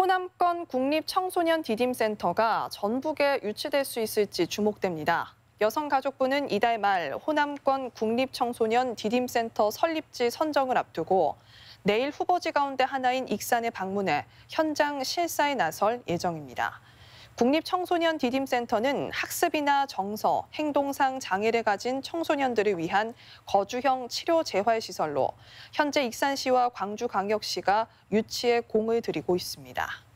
호남권 국립청소년 디딤센터가 전북에 유치될 수 있을지 주목됩니다. 여성가족부는 이달 말 호남권 국립청소년 디딤센터 설립지 선정을 앞두고 내일 후보지 가운데 하나인 익산에 방문해 현장 실사에 나설 예정입니다. 국립청소년 디딤센터는 학습이나 정서, 행동상 장애를 가진 청소년들을 위한 거주형 치료 재활시설로 현재 익산시와 광주광역시가 유치에 공을 들이고 있습니다.